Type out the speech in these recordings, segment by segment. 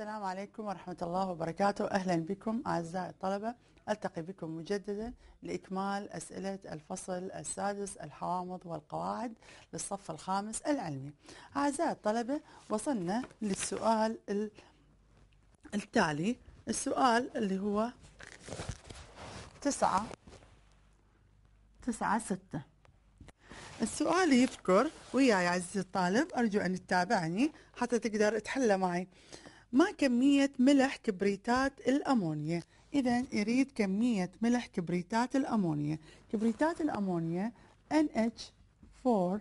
السلام عليكم ورحمة الله وبركاته أهلا بكم أعزائي الطلبة ألتقي بكم مجددا لإكمال أسئلة الفصل السادس الحوامض والقواعد للصف الخامس العلمي أعزائي الطلبة وصلنا للسؤال التالي السؤال اللي هو تسعة تسعة ستة السؤال يذكر وياي عزيزي الطالب أرجو أن تتابعني حتى تقدر تحله معي مع كمية ملح كبريتات الأمونيا إذا يريد كمية ملح كبريتات الأمونيا كبريتات الأمونيا NH4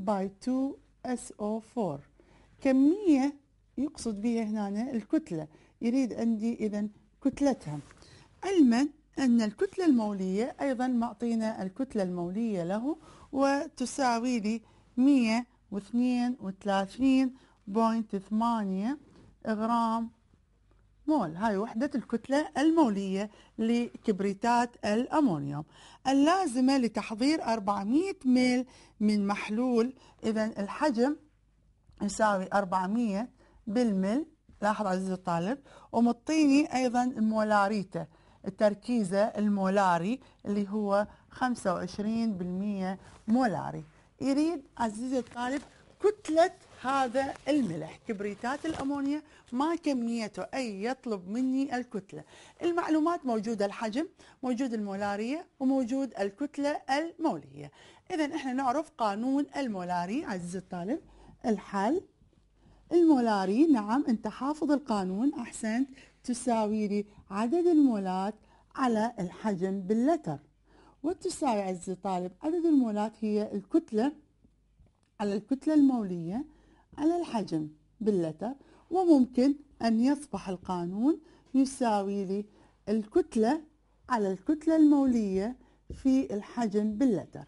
by 2SO4 كمية يقصد بها هنا الكتلة يريد عندي إذا كتلتها علما أن الكتلة المولية أيضا معطينا الكتلة المولية له وتساوي لي 132.8 غرام مول هاي وحدة الكتلة المولية لكبريتات الأمونيوم اللازمة لتحضير 400 ميل من محلول إذا الحجم يساوي 400 بالمل لاحظ عزيزي الطالب ومطيني أيضا مولاريته التركيزة المولاري اللي هو 25% مولاري يريد عزيزي الطالب كتلة هذا الملح كبريتات الأمونيا ما كميته أي يطلب مني الكتلة المعلومات موجودة الحجم موجود المولارية وموجود الكتلة المولية إذا إحنا نعرف قانون المولاري عزيزي الطالب الحل المولاري نعم أنت حافظ القانون أحسنت تساوي لي عدد المولات على الحجم باللتر وتساوي عزيزي الطالب عدد المولات هي الكتلة على الكتلة المولية على الحجم باللتر وممكن أن يصبح القانون يساوي لي الكتلة على الكتلة المولية في الحجم باللتر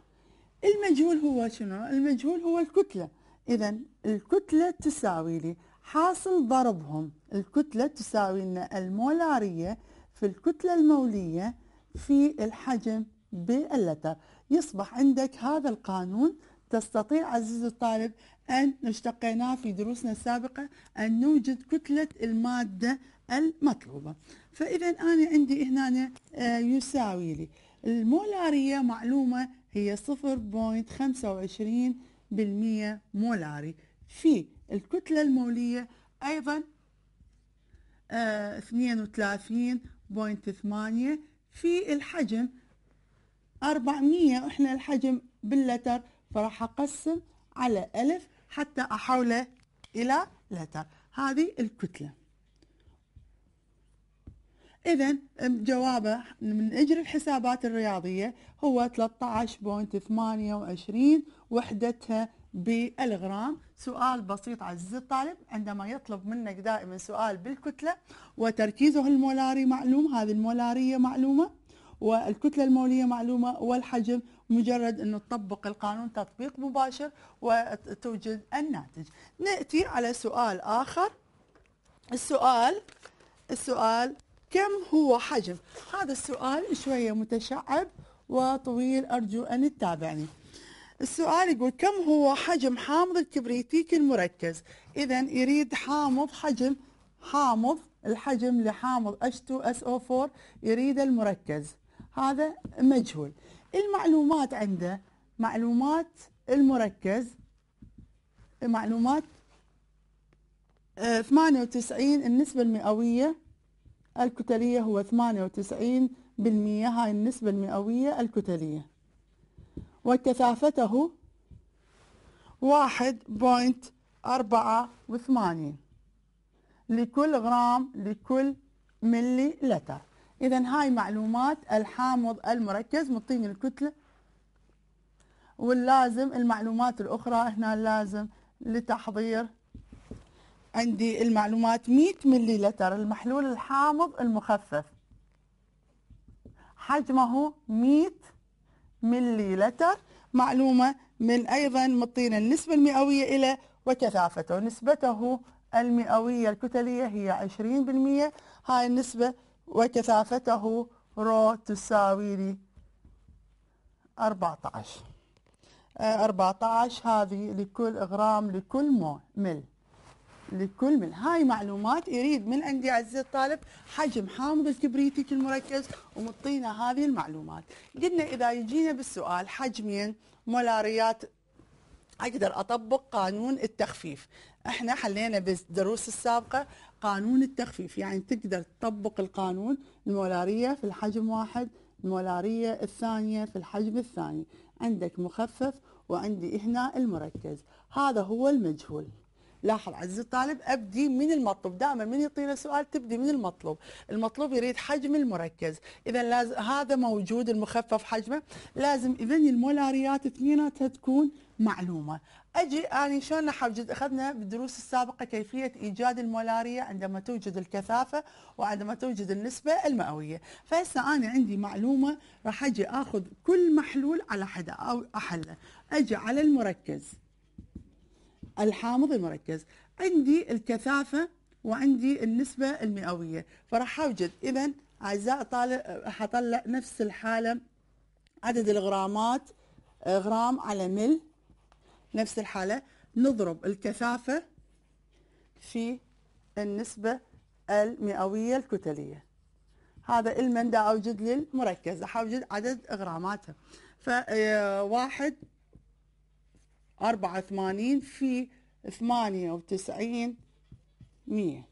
المجهول هو شنو؟ المجهول هو الكتلة إذا الكتلة تساوي لي حاصل ضربهم الكتلة تساوي لنا المولارية في الكتلة المولية في الحجم باللتر يصبح عندك هذا القانون تستطيع عزيزي الطالب أن اشتقيناه في دروسنا السابقة أن نوجد كتلة المادة المطلوبة فإذا أنا عندي هنا آه، يساوي لي المولارية معلومة هي 0.25% مولاري في الكتلة المولية أيضا 32.8 آه، في الحجم 400 احنا الحجم باللتر فراح أقسم على ألف حتى أحوله إلى لتر هذه الكتلة إذا جوابه من أجل الحسابات الرياضية هو 13.28 وحدتها بالغرام سؤال بسيط عزيزي الطالب عندما يطلب منك دائما سؤال بالكتلة وتركيزه المولاري معلوم هذه المولارية معلومة والكتلة المولية معلومة والحجم مجرد انه تطبق القانون تطبيق مباشر وتوجد الناتج ناتي على سؤال اخر السؤال السؤال كم هو حجم هذا السؤال شويه متشعب وطويل ارجو ان تتابعني السؤال يقول كم هو حجم حامض الكبريتيك المركز اذا يريد حامض حجم حامض الحجم لحامض H2SO4 يريد المركز هذا مجهول المعلومات عنده معلومات المركز معلومات 98 آه، النسبة المئوية الكتلية هو 98 بالمية هاي النسبة المئوية الكتلية وكثافته واحد بوينت أربعة وثمانين لكل غرام لكل ملي لتر إذا هاي معلومات الحامض المركز مطين الكتلة واللازم المعلومات الأخرى هنا لازم لتحضير عندي المعلومات 100 لتر المحلول الحامض المخفف حجمه 100 لتر معلومة من أيضا مطين النسبة المئوية إلى وكثافته نسبته المئوية الكتلية هي 20% هاي النسبة وكثافته رو تساوي لي 14 14 آه، هذه لكل غرام لكل مل لكل مل هاي معلومات يريد من عندي عزيز الطالب حجم حامض الكبريتيك المركز ومطينا هذه المعلومات قلنا اذا يجينا بالسؤال حجمين مولاريات اقدر اطبق قانون التخفيف احنا حلينا بالدروس السابقه قانون التخفيف يعني تقدر تطبق القانون المولارية في الحجم واحد المولارية الثانية في الحجم الثاني عندك مخفف وعندي هنا المركز هذا هو المجهول لاحظ عزيزي الطالب ابدي من المطلوب دائما من يعطينا سؤال تبدي من المطلوب المطلوب يريد حجم المركز اذا لازم هذا موجود المخفف حجمه لازم اذا المولاريات اثنيناتها تكون معلومه اجي اني شلون احوجد اخذنا بالدروس السابقه كيفيه ايجاد المولاريه عندما توجد الكثافه وعندما توجد النسبه المئويه فهسه انا عندي معلومه راح اجي اخذ كل محلول على حده او احله اجي على المركز الحامض المركز عندي الكثافة وعندي النسبة المئوية فراح أوجد إذا أعزائي طالع حطلع نفس الحالة عدد الغرامات آه، غرام على مل نفس الحالة نضرب الكثافة في النسبة المئوية الكتلية هذا المن دا أوجد للمركز أوجد عدد غراماته فواحد آه، 84 في 98 100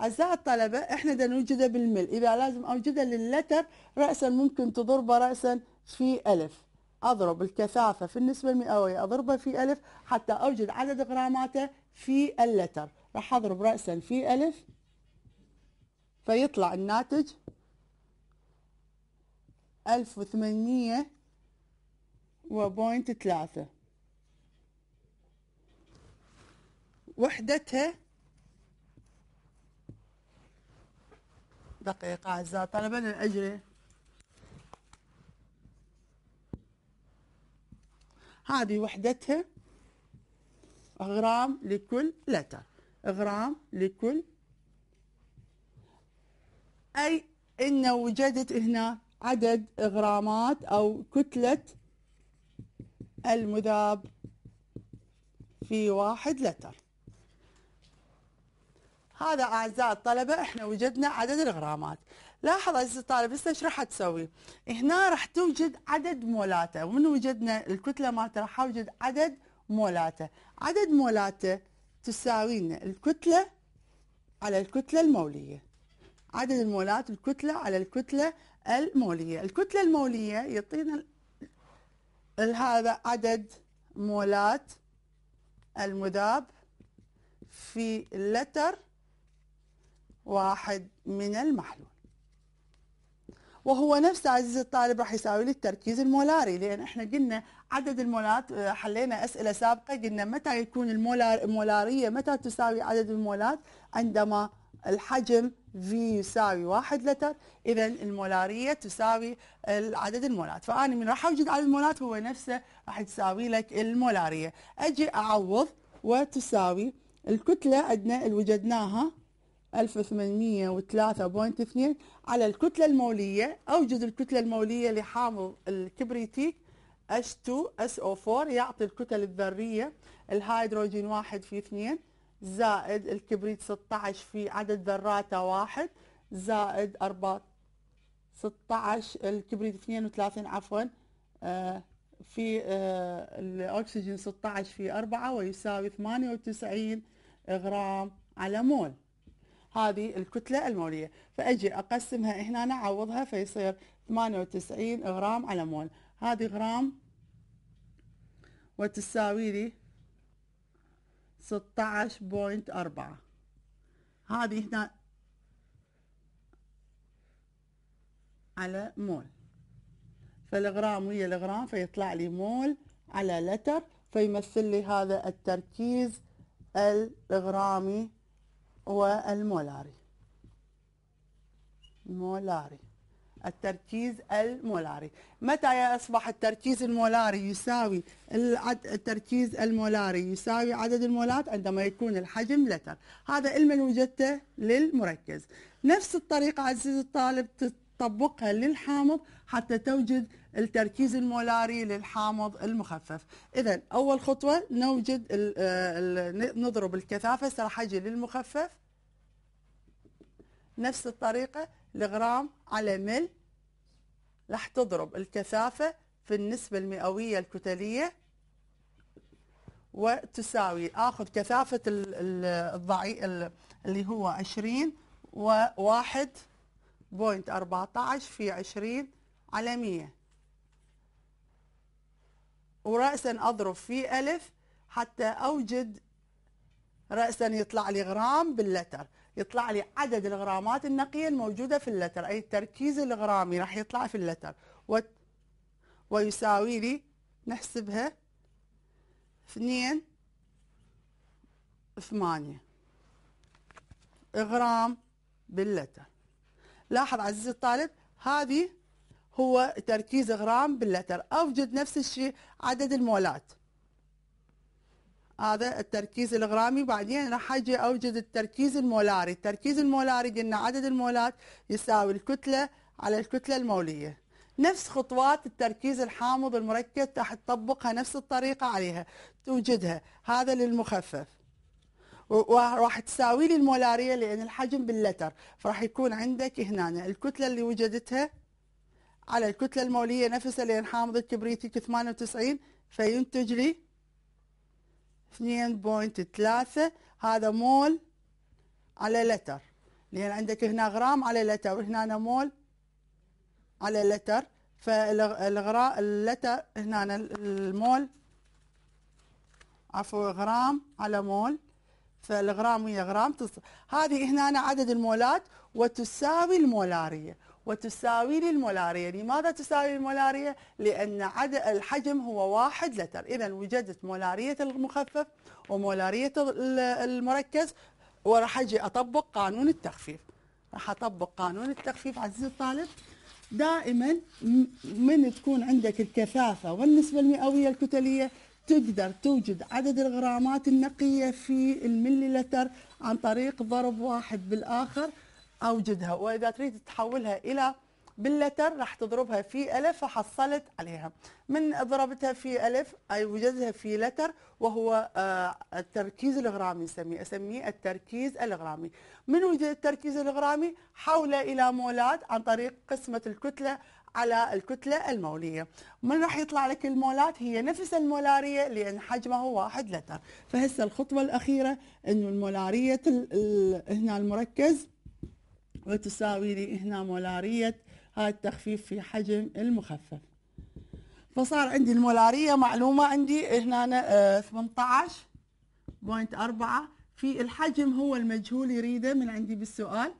أعزائي الطلبة إحنا دا نوجده بالمل إذا لازم أوجده للتر رأسا ممكن تضربه رأسا في ألف أضرب الكثافة في النسبة المئوية أضربها في ألف حتى أوجد عدد غراماته في اللتر راح أضرب رأسا في ألف فيطلع الناتج 1800 وبوينت ثلاثة وحدتها دقيقة أعزائي طلبنا الأجر هذه وحدتها غرام لكل لتر غرام لكل أي إن وجدت هنا عدد غرامات أو كتلة المذاب في واحد لتر هذا أعزاء الطلبة إحنا وجدنا عدد الغرامات لاحظ عزيزي الطالب هسه ايش راح تسوي؟ هنا راح توجد عدد مولاته، ومن وجدنا الكتله مالته راح اوجد عدد مولاته، عدد مولاته تساوي لنا الكتله على الكتله الموليه. عدد المولات الكتله على الكتله الموليه، الكتله الموليه يعطينا هذا عدد مولات المذاب في اللتر واحد من المحلول وهو نفس عزيزي الطالب راح يساوي لي التركيز المولاري لان احنا قلنا عدد المولات آه، حلينا اسئله سابقه قلنا متى يكون المولار المولاريه متى تساوي عدد المولات عندما الحجم في يساوي واحد لتر اذا المولاريه تساوي عدد المولات فاني من راح اوجد عدد المولات هو نفسه راح تساوي لك المولاريه اجي اعوض وتساوي الكتله عندنا اللي وجدناها 1803.2 على الكتلة المولية أوجد الكتلة المولية لحامض الكبريتيك H2SO4 يعطي الكتل الذرية الهيدروجين واحد في اثنين زائد الكبريت 16 في عدد ذراته واحد زائد 4 16 الكبريت 32 عفوا آه، في آه، الأكسجين 16 في 4 ويساوي 98 غرام على مول هذه الكتلة المولية فأجي أقسمها هنا أعوضها فيصير 98 غرام على مول هذه غرام وتساوي لي 16.4 هذه هنا على مول فالغرام ويا الغرام فيطلع لي مول على لتر فيمثل لي هذا التركيز الغرامي والمولاري مولاري التركيز المولاري متى يصبح التركيز المولاري يساوي التركيز المولاري يساوي عدد المولات عندما يكون الحجم لتر هذا المن وجدته للمركز نفس الطريقة عزيزي الطالب تطبقها للحامض حتى توجد التركيز المولاري للحامض المخفف اذا اول خطوه نوجد الـ آه، الـ نضرب الكثافه راح اجي للمخفف نفس الطريقه الغرام على مل راح تضرب الكثافه في النسبه المئويه الكتليه وتساوي اخذ كثافه الضعي اللي هو 20 و 1.14 في 20 على 100 ورأسا أضرب في ألف حتى أوجد رأسا يطلع لي غرام باللتر يطلع لي عدد الغرامات النقية الموجودة في اللتر أي التركيز الغرامي راح يطلع في اللتر و... ويساوي لي نحسبها اثنين ثمانية غرام باللتر لاحظ عزيزي الطالب هذه هو تركيز غرام باللتر أوجد نفس الشيء عدد المولات هذا التركيز الغرامي بعدين راح اجي أوجد التركيز المولاري التركيز المولاري قلنا عدد المولات يساوي الكتلة على الكتلة المولية نفس خطوات التركيز الحامض المركب راح تطبقها نفس الطريقة عليها توجدها هذا للمخفف وراح تساوي لي المولارية لأن الحجم باللتر فراح يكون عندك هنا الكتلة اللي وجدتها على الكتلة المولية نفسها لأن حامض كبريتك 98 فينتج لي 2.3 هذا مول على لتر لأن عندك هنا غرام على لتر وهنا مول على لتر فالغراء اللتر هنا المول عفوا غرام على مول فالغرام هي غرام تص... هذه هنا عدد المولات وتساوي المولارية وتساوي لي المولارية لماذا يعني تساوي المولارية؟ لأن عد الحجم هو واحد لتر إذا وجدت مولارية المخفف ومولارية المركز وراح أجي أطبق قانون التخفيف راح أطبق قانون التخفيف عزيزي الطالب دائما من تكون عندك الكثافة والنسبة المئوية الكتلية تقدر توجد عدد الغرامات النقية في المليلتر عن طريق ضرب واحد بالآخر اوجدها واذا تريد تحولها الى باللتر راح تضربها في ألف فحصلت عليها من ضربتها في ألف أي وجدها في لتر وهو آه، التركيز الغرامي نسميه أسميه التركيز الغرامي من وجد التركيز الغرامي حوله إلى مولات عن طريق قسمة الكتلة على الكتلة المولية من راح يطلع لك المولات هي نفس المولارية لأن حجمه واحد لتر فهسه الخطوة الأخيرة أنه المولارية هنا المركز وتساوي لي هنا مولارية هاي التخفيف في حجم المخفف فصار عندي المولارية معلومة عندي هنا 18.4 آه، في الحجم هو المجهول يريده من عندي بالسؤال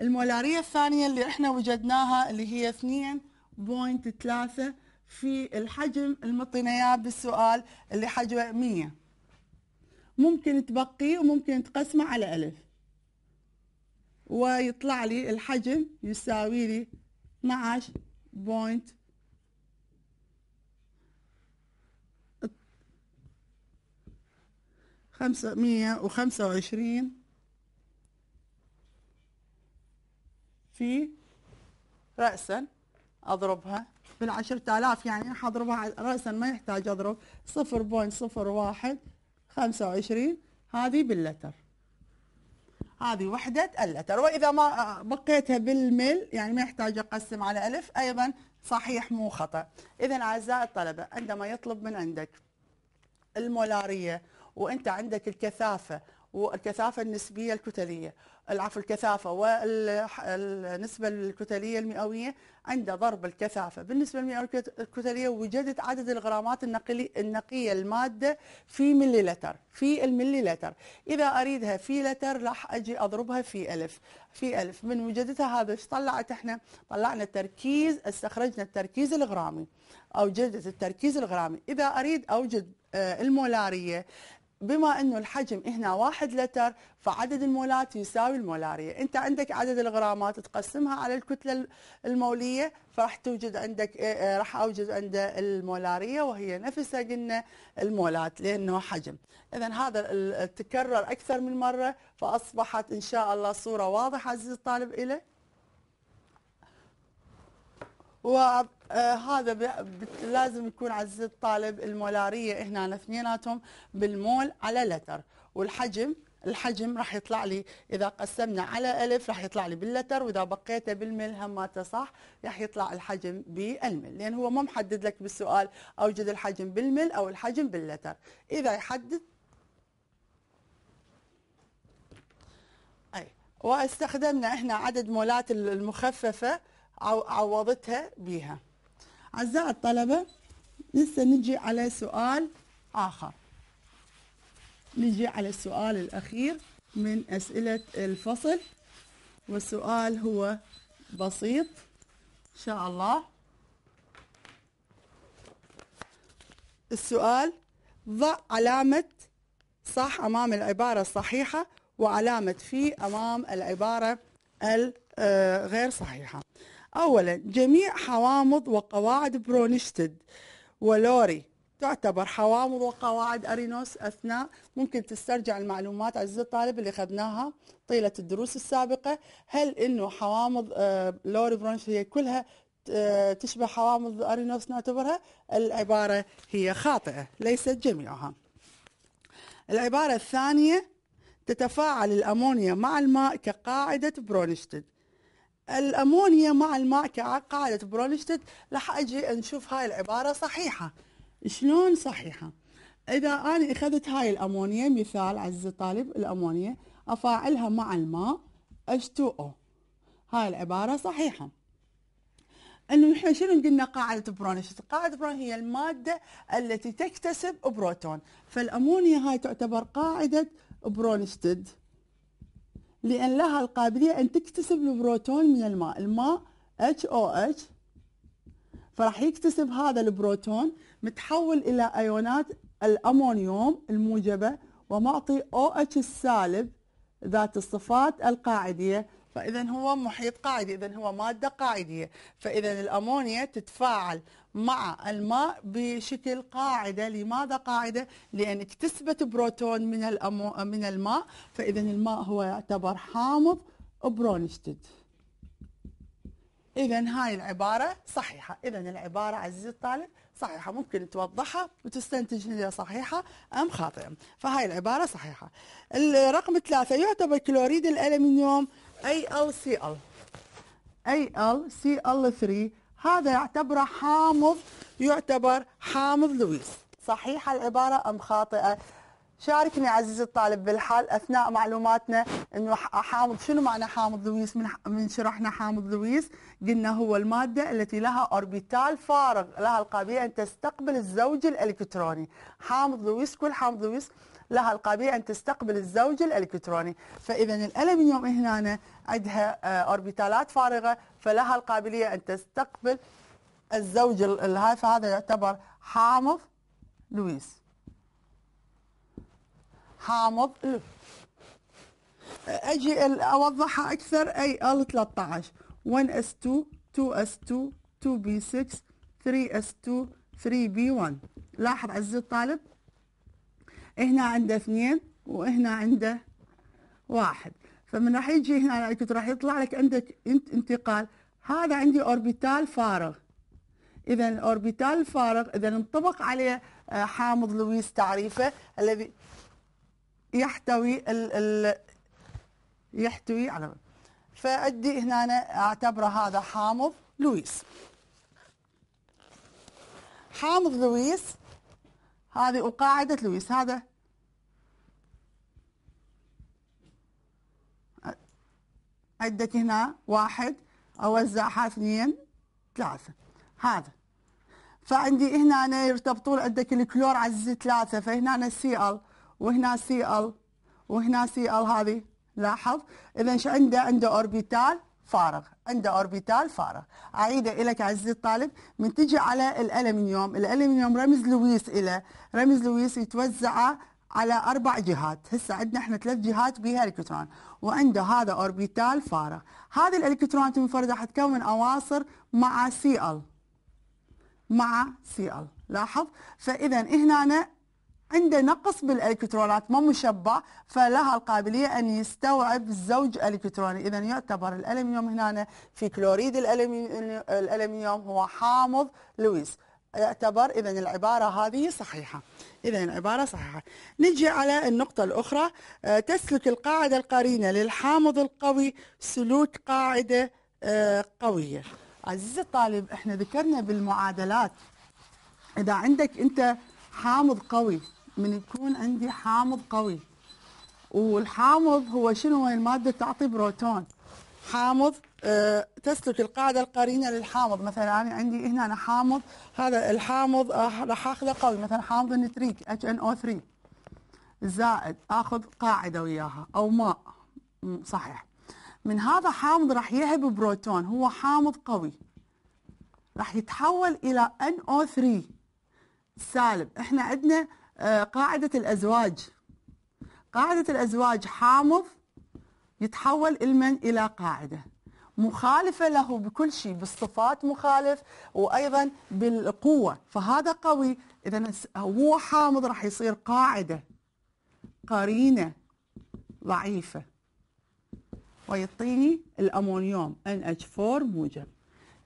المولارية الثانية اللي احنا وجدناها اللي هي 2.3 في الحجم المعطينا اياه بالسؤال اللي حجمه 100 ممكن تبقيه وممكن تقسمه على ألف ويطلع لي الحجم يساوي لي 12.525 في رأسا أضربها بالعشرة آلاف يعني حضربها رأسا ما يحتاج أضرب صفر بوينت صفر واحد خمسة وعشرين هذه باللتر هذه وحدة اللتر وإذا ما بقيتها بالميل يعني ما يحتاج أقسم على ألف أيضا صحيح مو خطأ إذا أعزائي الطلبة عندما يطلب من عندك المولارية وأنت عندك الكثافة والكثافة النسبية الكتلية العفو الكثافة والنسبة الكتلية المئوية عند ضرب الكثافة بالنسبة للمئوية الكتلية وجدت عدد الغرامات النقية المادة في مليلتر في المليلتر إذا أريدها في لتر راح أجي أضربها في ألف في ألف من وجدتها هذا ايش طلعت احنا طلعنا التركيز استخرجنا التركيز الغرامي أوجدت التركيز الغرامي إذا أريد أوجد آه، المولارية بما انه الحجم هنا واحد لتر فعدد المولات يساوي المولاريه، انت عندك عدد الغرامات تقسمها على الكتله الموليه فراح توجد عندك إيه، إيه، راح اوجد عنده المولاريه وهي نفسها قلنا المولات لانه حجم، اذا هذا تكرر اكثر من مره فاصبحت ان شاء الله صوره واضحه عزيزي الطالب الي وهذا آه، لازم يكون عزيزي الطالب المولاريه هنا اثنيناتهم بالمول على لتر والحجم الحجم راح يطلع لي اذا قسمنا على الف راح يطلع لي باللتر واذا بقيته بالمل هم صح راح يطلع الحجم بالمل لان يعني هو ما محدد لك بالسؤال اوجد الحجم بالمل او الحجم باللتر اذا يحدد اي واستخدمنا احنا عدد مولات المخففه عوضتها بيها أعزائي الطلبة لسه نجي على سؤال آخر نجي على السؤال الأخير من أسئلة الفصل والسؤال هو بسيط إن شاء الله السؤال ضع علامة صح أمام العبارة الصحيحة وعلامة في أمام العبارة الغير آه، صحيحة أولا جميع حوامض وقواعد برونشتد ولوري تعتبر حوامض وقواعد أرينوس أثناء ممكن تسترجع المعلومات عزيزي الطالب اللي أخذناها طيلة الدروس السابقة هل أنه حوامض آه، لوري برونشتد هي كلها آه، تشبه حوامض أرينوس نعتبرها العبارة هي خاطئة ليست جميعها العبارة الثانية تتفاعل الأمونيا مع الماء كقاعدة برونشتد الأمونيا مع الماء كقاعدة برونشتت راح أجي نشوف هاي العبارة صحيحة شلون صحيحة إذا أنا أخذت هاي الأمونيا مثال عزيزي الطالب الأمونيا أفاعلها مع الماء H2O هاي العبارة صحيحة انه نحن شنو قلنا قاعده برونشت؟ قاعده برون هي الماده التي تكتسب بروتون، فالامونيا هاي تعتبر قاعده برونشتد. لأن لها القابلية أن تكتسب البروتون من الماء الماء HOH فراح يكتسب هذا البروتون متحول إلى أيونات الأمونيوم الموجبة ومعطي OH السالب ذات الصفات القاعدية فاذا هو محيط قاعدي اذا هو ماده قاعديه فاذا الامونيا تتفاعل مع الماء بشكل قاعده لماذا قاعده لان اكتسبت بروتون من الأمو... من الماء فاذا الماء هو يعتبر حامض برونشتد اذا هاي العباره صحيحه اذا العباره عزيزي الطالب صحيحه ممكن توضحها وتستنتج هي صحيحه ام خاطئه فهاي العباره صحيحه الرقم ثلاثة يعتبر كلوريد الالمنيوم ALCL ALCL3 هذا يعتبر حامض يعتبر حامض لويس صحيحة العبارة أم خاطئة شاركني عزيزي الطالب بالحال اثناء معلوماتنا انه حامض شنو معنى حامض لويس من من شرحنا حامض لويس قلنا هو الماده التي لها اوربيتال فارغ لها القابليه ان تستقبل الزوج الالكتروني حامض لويس كل حامض لويس لها القابلية أن تستقبل الزوج الإلكتروني فإذا الألمنيوم هنا عندها آه، أوربيتالات فارغة فلها القابلية أن تستقبل الزوج الهاي فهذا يعتبر حامض لويس حامض لويس اجي اوضحها اكثر اي ال 13 1s2 2s2 2b6 3s2 3b1 لاحظ عزيزي الطالب هنا عنده اثنين وهنا عنده واحد فمن راح يجي هنا راح يطلع لك عندك انتقال هذا عندي اوربيتال فارغ اذا الاوربيتال الفارغ اذا انطبق عليه آه، حامض لويس تعريفه الذي يحتوي ال ال يحتوي على فادي هنا أنا اعتبره هذا حامض لويس حامض لويس هذه وقاعده لويس هذا عندك هنا واحد أوزعها اثنين ثلاثة هذا فعندي هنا أنا يرتبطون عندك الكلور عزيزي ثلاثة فهنا أنا سي ال وهنا سي ال وهنا سي ال هذه لاحظ إذا ايش عنده عنده أوربيتال فارغ عنده أوربيتال فارغ أعيده لك عزيزي الطالب من تجي على الألمنيوم الألمنيوم رمز لويس له رمز لويس يتوزع على اربع جهات هسه عندنا احنا ثلاث جهات بها الكترون وعنده هذا اوربيتال فارغ هذه الالكترونات المنفرده حتكون اواصر مع سي ال مع سي ال لاحظ فاذا هنا عنده نقص بالالكترونات ما مشبع فلها القابليه ان يستوعب زوج الكتروني اذا يعتبر الالمنيوم هنا في كلوريد الالمنيوم هو حامض لويس يعتبر إذا العبارة هذه صحيحة إذا العبارة صحيحة نجي على النقطة الأخرى آه، تسلك القاعدة القرينة للحامض القوي سلوك قاعدة آه، قوية عزيزي الطالب احنا ذكرنا بالمعادلات إذا عندك أنت حامض قوي من يكون عندي حامض قوي والحامض هو شنو المادة تعطي بروتون حامض آه، تسلك القاعدة القرينة للحامض مثلا أنا عندي هنا أنا حامض هذا الحامض راح آه، أخذه قوي مثلا حامض النتريك HNO3 زائد أخذ قاعدة وياها أو ماء صحيح من هذا حامض راح يهب بروتون هو حامض قوي راح يتحول إلى NO3 سالب احنا عندنا آه، قاعدة الأزواج قاعدة الأزواج حامض يتحول المن إلى قاعدة مخالفة له بكل شيء بالصفات مخالف وأيضا بالقوة فهذا قوي إذا هو حامض راح يصير قاعدة قرينة ضعيفة ويعطيني الأمونيوم NH4 موجب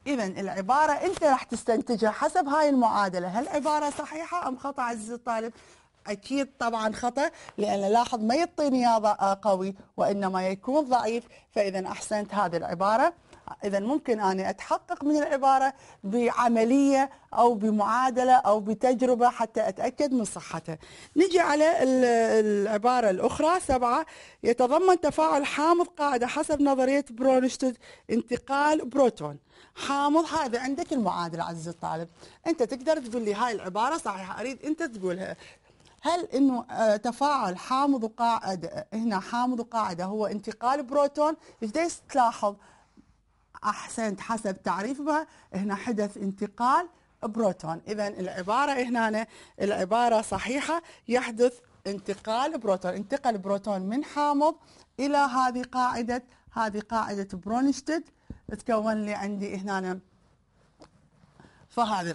إذا العبارة أنت راح تستنتجها حسب هاي المعادلة هل العبارة صحيحة أم خطأ عزيزي الطالب أكيد طبعا خطأ لأن لاحظ ما يعطيني آه، قوي وإنما يكون ضعيف فإذا أحسنت هذه العبارة إذا ممكن أنا أتحقق من العبارة بعملية أو بمعادلة أو بتجربة حتى أتأكد من صحتها نجي على العبارة الأخرى سبعة يتضمن تفاعل حامض قاعدة حسب نظرية برونشتد انتقال بروتون حامض هذا عندك المعادلة عزيزي الطالب أنت تقدر تقول لي هاي العبارة صحيحة أريد أنت تقولها هل انه آه، تفاعل حامض وقاعده هنا حامض وقاعده هو انتقال بروتون ايش تلاحظ احسنت حسب تعريفها هنا حدث انتقال بروتون اذا العباره هنا العباره صحيحه يحدث انتقال بروتون انتقل بروتون من حامض الى هذه قاعده هذه قاعده برونشتد تكون لي عندي هنا فهذه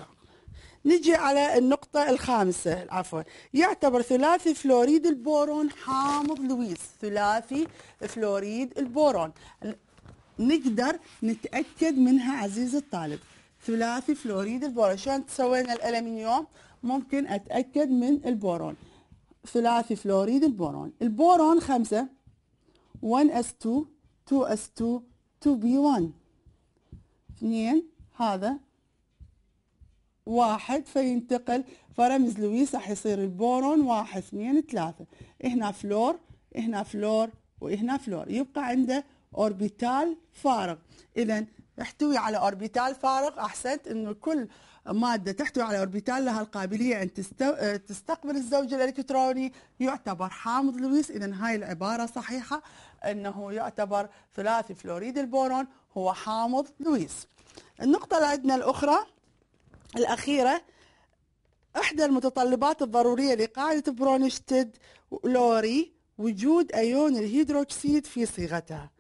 نجي على النقطة الخامسة عفوا يعتبر ثلاثي فلوريد البورون حامض لويس ثلاثي فلوريد البورون نقدر نتأكد منها عزيزي الطالب ثلاثي فلوريد البورون شلون سوينا الألمنيوم ممكن أتأكد من البورون ثلاثي فلوريد البورون البورون خمسة 1s2 2s2 2b1 اثنين هذا واحد فينتقل فرمز لويس راح يصير البورون واحد اثنين ثلاثة هنا فلور هنا فلور وهنا فلور يبقى عنده اوربيتال فارغ اذا يحتوي على اوربيتال فارغ احسنت انه كل ماده تحتوي على اوربيتال لها القابليه ان تستو... تستقبل الزوج الالكتروني يعتبر حامض لويس اذا هاي العباره صحيحه انه يعتبر ثلاثي فلوريد البورون هو حامض لويس النقطه اللي عندنا الاخرى الأخيرة إحدى المتطلبات الضرورية لقاعدة برونشتد لوري وجود أيون الهيدروكسيد في صيغتها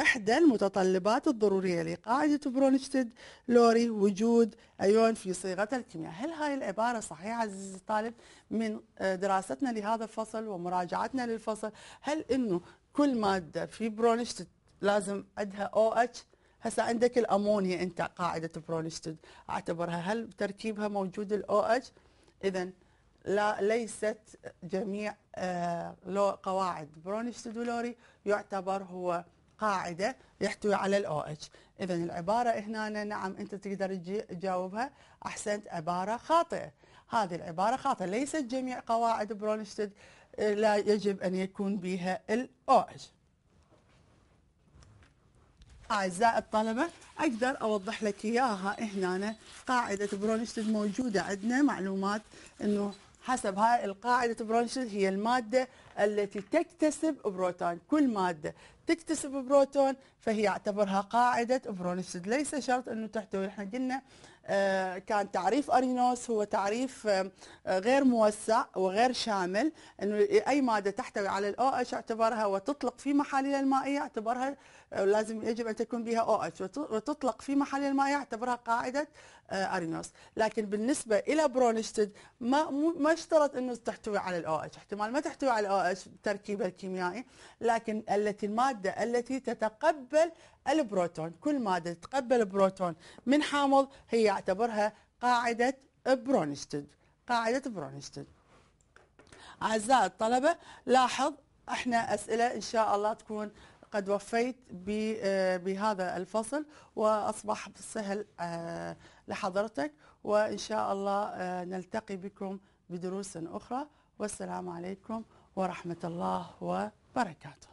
إحدى المتطلبات الضرورية لقاعدة برونشتد لوري وجود أيون في صيغة الكيمياء هل هاي العبارة صحيحة عزيزي الطالب من آه، دراستنا لهذا الفصل ومراجعتنا للفصل هل أنه كل مادة في برونشتد لازم عندها OH هسه عندك الامونيا انت قاعده برونستد اعتبرها هل بتركيبها موجود الاو اتش اذا لا ليست جميع آه، لو قواعد برونستد ولوري يعتبر هو قاعده يحتوي على الاو اتش اذا العباره هنا نعم انت تقدر تجاوبها احسنت عباره خاطئه هذه العباره خاطئه ليست جميع قواعد برونستد آه، لا يجب ان يكون بها الاو اتش أعزائي الطلبة أقدر أوضح لك إياها هنا قاعدة برونشتد موجودة عندنا معلومات أنه حسب هاي القاعدة برونشتد هي المادة التي تكتسب بروتون كل مادة تكتسب بروتون فهي اعتبرها قاعدة برونشتد ليس شرط أنه تحتوي إحنا قلنا آه، كان تعريف أرينوس هو تعريف آه، آه، غير موسع وغير شامل أنه أي مادة تحتوي على الأو اتش اعتبرها وتطلق في محاليل المائية اعتبرها لازم يجب أن تكون بها OH وتطلق في محاليل المائية اعتبرها قاعدة آه، ارينوس لكن بالنسبه الى برونشتد ما ما اشترط انه تحتوي على الاو اتش احتمال ما تحتوي على الاو اتش تركيبه الكيميائي لكن التي الماده التي تتقبل البروتون كل ماده تتقبل بروتون من حامض هي يعتبرها قاعده برونشتد قاعده برونشتد اعزائي الطلبه لاحظ احنا اسئله ان شاء الله تكون قد وفيت آه، بهذا الفصل وأصبح سهل آه، لحضرتك وإن شاء الله آه، نلتقي بكم بدروس أخرى والسلام عليكم ورحمة الله وبركاته